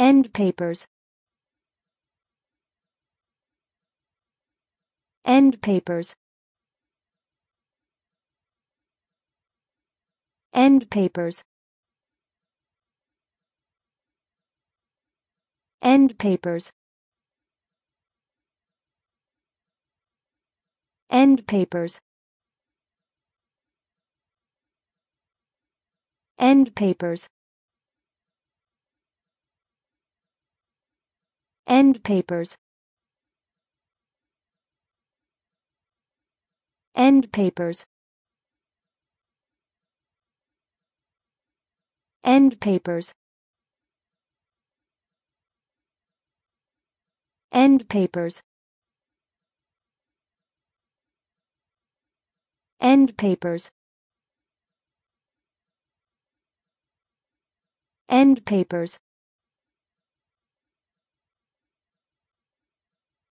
End papers. End papers. End papers. End papers. End papers. End papers. End papers. End papers. End papers. End papers. End papers. End papers.